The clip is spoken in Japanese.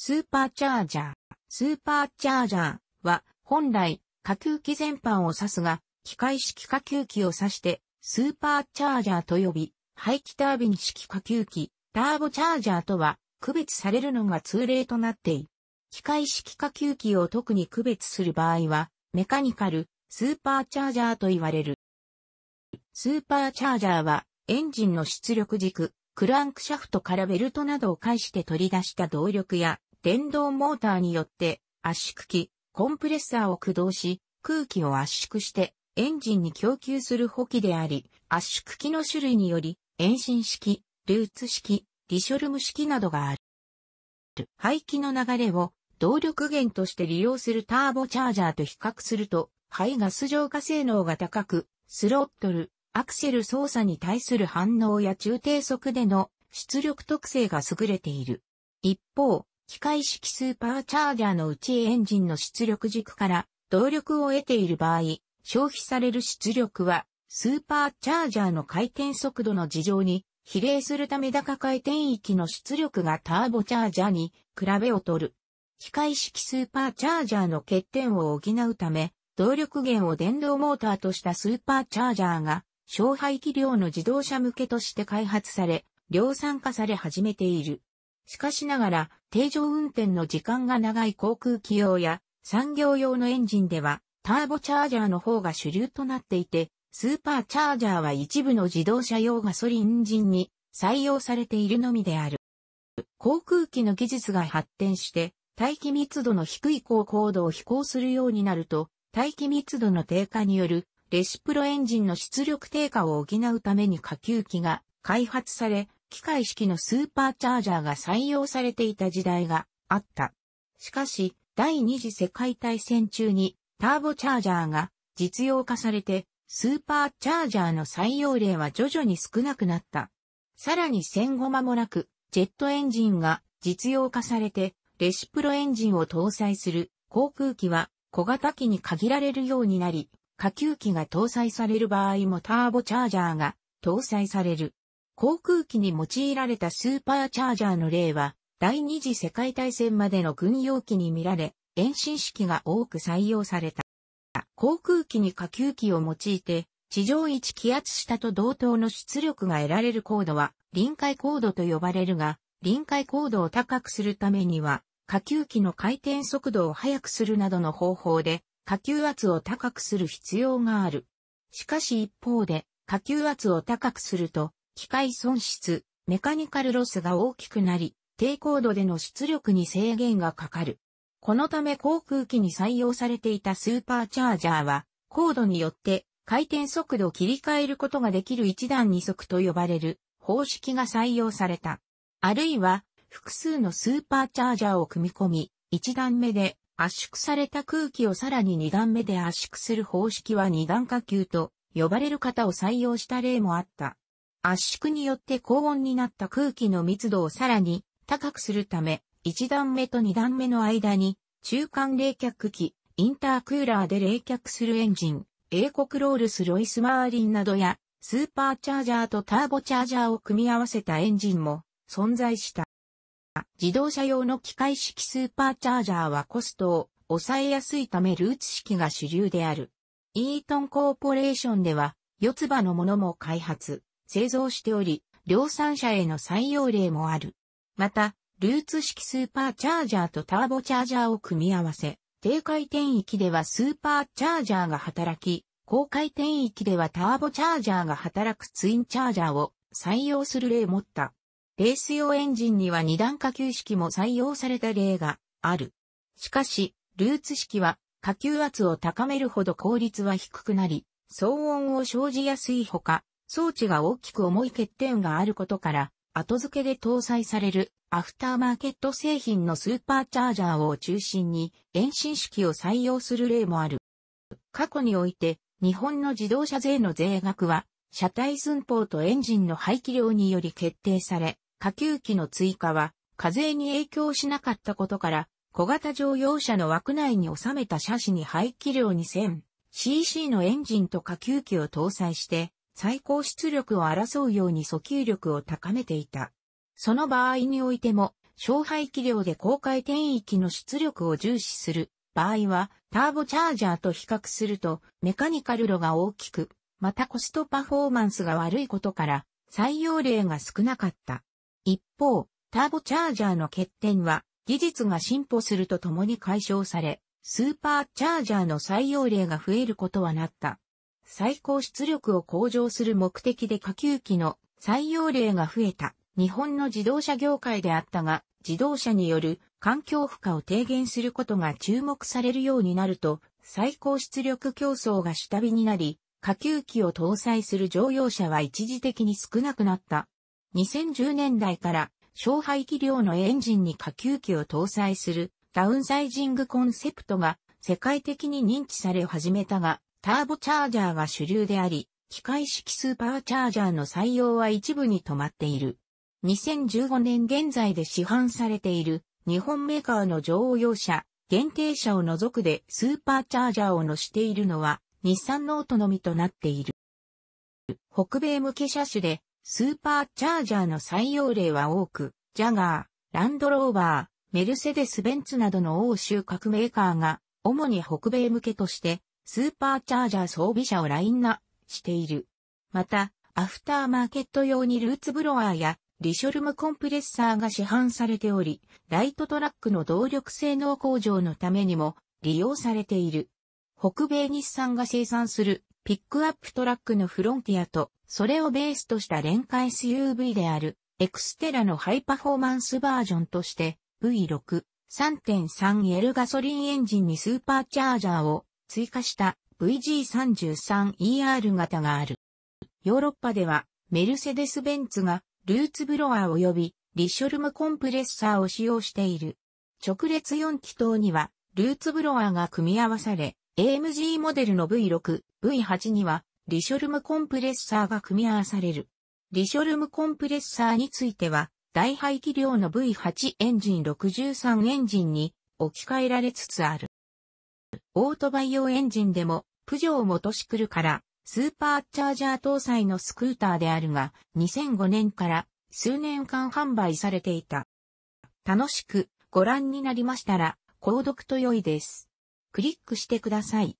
スーパーチャージャー。スーパーチャージャーは、本来、下級機全般を指すが、機械式下級機を指して、スーパーチャージャーと呼び、排気タービン式下級機、ターボチャージャーとは、区別されるのが通例となっている。機械式下級機を特に区別する場合は、メカニカル、スーパーチャージャーと言われる。スーパーチャージャーは、エンジンの出力軸、クランクシャフトからベルトなどを介して取り出した動力や、電動モーターによって圧縮機、コンプレッサーを駆動し、空気を圧縮してエンジンに供給する補機であり、圧縮機の種類により、遠心式、ルーツ式、リショルム式などがある。排気の流れを動力源として利用するターボチャージャーと比較すると、排ガス浄化性能が高く、スロットル、アクセル操作に対する反応や中低速での出力特性が優れている。一方、機械式スーパーチャージャーのうちエンジンの出力軸から動力を得ている場合、消費される出力は、スーパーチャージャーの回転速度の事情に比例するため高回転域の出力がターボチャージャーに比べ劣る。機械式スーパーチャージャーの欠点を補うため、動力源を電動モーターとしたスーパーチャージャーが、小排気量の自動車向けとして開発され、量産化され始めている。しかしながら、定常運転の時間が長い航空機用や産業用のエンジンでは、ターボチャージャーの方が主流となっていて、スーパーチャージャーは一部の自動車用ガソリンエンジンに採用されているのみである。航空機の技術が発展して、大気密度の低い高高度を飛行するようになると、大気密度の低下によるレシプロエンジンの出力低下を補うために下級機が開発され、機械式のスーパーチャージャーが採用されていた時代があった。しかし、第二次世界大戦中にターボチャージャーが実用化されて、スーパーチャージャーの採用例は徐々に少なくなった。さらに戦後間もなく、ジェットエンジンが実用化されて、レシプロエンジンを搭載する航空機は小型機に限られるようになり、下級機が搭載される場合もターボチャージャーが搭載される。航空機に用いられたスーパーチャージャーの例は、第二次世界大戦までの軍用機に見られ、遠心式が多く採用された。航空機に下級機を用いて、地上一気圧下と同等の出力が得られる高度は、臨界高度と呼ばれるが、臨界高度を高くするためには、下級機の回転速度を速くするなどの方法で、下級圧を高くする必要がある。しかし一方で、下級圧を高くすると、機械損失、メカニカルロスが大きくなり、低高度での出力に制限がかかる。このため航空機に採用されていたスーパーチャージャーは、高度によって回転速度を切り替えることができる一段二速と呼ばれる方式が採用された。あるいは、複数のスーパーチャージャーを組み込み、一段目で圧縮された空気をさらに二段目で圧縮する方式は二段下級と呼ばれる方を採用した例もあった。圧縮によって高温になった空気の密度をさらに高くするため、1段目と2段目の間に中間冷却機、インタークーラーで冷却するエンジン、英国ロールス・ロイス・マーリンなどや、スーパーチャージャーとターボチャージャーを組み合わせたエンジンも存在した。自動車用の機械式スーパーチャージャーはコストを抑えやすいためルーツ式が主流である。イートンコーポレーションでは、四つ葉のものも開発。製造しており、量産車への採用例もある。また、ルーツ式スーパーチャージャーとターボチャージャーを組み合わせ、低回転域ではスーパーチャージャーが働き、高回転域ではターボチャージャーが働くツインチャージャーを採用する例もった。レース用エンジンには二段下級式も採用された例がある。しかし、ルーツ式は下級圧を高めるほど効率は低くなり、騒音を生じやすいほか、装置が大きく重い欠点があることから、後付けで搭載されるアフターマーケット製品のスーパーチャージャーを中心に遠心式を採用する例もある。過去において日本の自動車税の税額は車体寸法とエンジンの排気量により決定され、下級機の追加は課税に影響しなかったことから小型乗用車の枠内に収めた車種に排気量 2000cc のエンジンと下級機を搭載して最高出力を争うように訴求力を高めていた。その場合においても、勝敗気量で公開転域の出力を重視する場合は、ターボチャージャーと比較すると、メカニカル炉が大きく、またコストパフォーマンスが悪いことから、採用例が少なかった。一方、ターボチャージャーの欠点は、技術が進歩するとともに解消され、スーパーチャージャーの採用例が増えることはなった。最高出力を向上する目的で下級機の採用例が増えた日本の自動車業界であったが、自動車による環境負荷を低減することが注目されるようになると、最高出力競争が下火になり、下級機を搭載する乗用車は一時的に少なくなった。2010年代から小排気量のエンジンに下級機を搭載するダウンサイジングコンセプトが世界的に認知され始めたが、ターボチャージャーが主流であり、機械式スーパーチャージャーの採用は一部に止まっている。2015年現在で市販されている日本メーカーの乗用車、限定車を除くでスーパーチャージャーを乗しているのは日産ノートのみとなっている。北米向け車種でスーパーチャージャーの採用例は多く、ジャガー、ランドローバー、メルセデス・ベンツなどの欧州各メーカーが主に北米向けとしてスーパーチャージャー装備車をラインナしている。また、アフターマーケット用にルーツブロワーやリショルムコンプレッサーが市販されており、ライトトラックの動力性能向上のためにも利用されている。北米日産が生産するピックアップトラックのフロンティアと、それをベースとした連海 SUV である、エクステラのハイパフォーマンスバージョンとして、V6、3.3L ガソリンエンジンにスーパーチャージャーを追加した VG33ER 型がある。ヨーロッパではメルセデス・ベンツがルーツブロワー及びリショルムコンプレッサーを使用している。直列4気筒にはルーツブロワーが組み合わされ、AMG モデルの V6、V8 にはリショルムコンプレッサーが組み合わされる。リショルムコンプレッサーについては、大排気量の V8 エンジン63エンジンに置き換えられつつある。オートバイ用エンジンでも、プジョーモトシクルからスーパーチャージャー搭載のスクーターであるが、2005年から数年間販売されていた。楽しくご覧になりましたら、購読と良いです。クリックしてください。